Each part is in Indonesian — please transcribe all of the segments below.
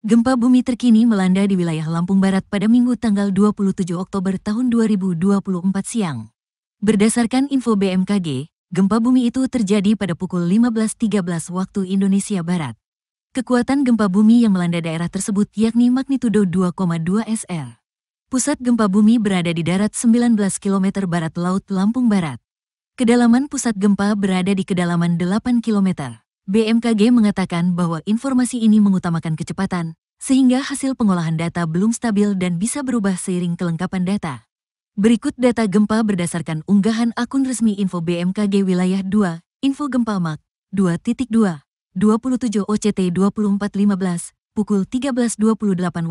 Gempa bumi terkini melanda di wilayah Lampung Barat pada Minggu tanggal 27 Oktober tahun 2024 siang. Berdasarkan info BMKG, gempa bumi itu terjadi pada pukul 15.13 waktu Indonesia Barat. Kekuatan gempa bumi yang melanda daerah tersebut yakni magnitudo 2,2 SR. Pusat gempa bumi berada di darat 19 km barat laut Lampung Barat. Kedalaman pusat gempa berada di kedalaman 8 km. BMKG mengatakan bahwa informasi ini mengutamakan kecepatan, sehingga hasil pengolahan data belum stabil dan bisa berubah seiring kelengkapan data. Berikut data gempa berdasarkan unggahan akun resmi info BMKG Wilayah 2, Info Gempa Mak 2.2, 27 OCT 2415, pukul 13.28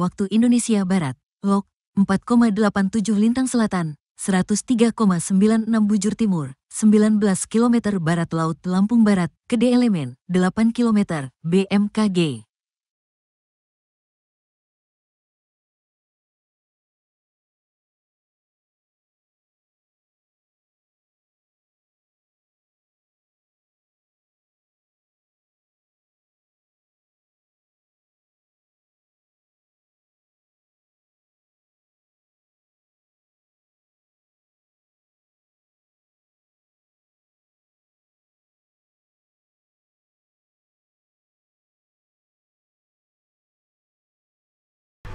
waktu Indonesia Barat, log 4,87 lintang selatan, 103,96 bujur timur, 19 km barat laut Lampung Barat, Kede Elemen, 8 km, BMKG.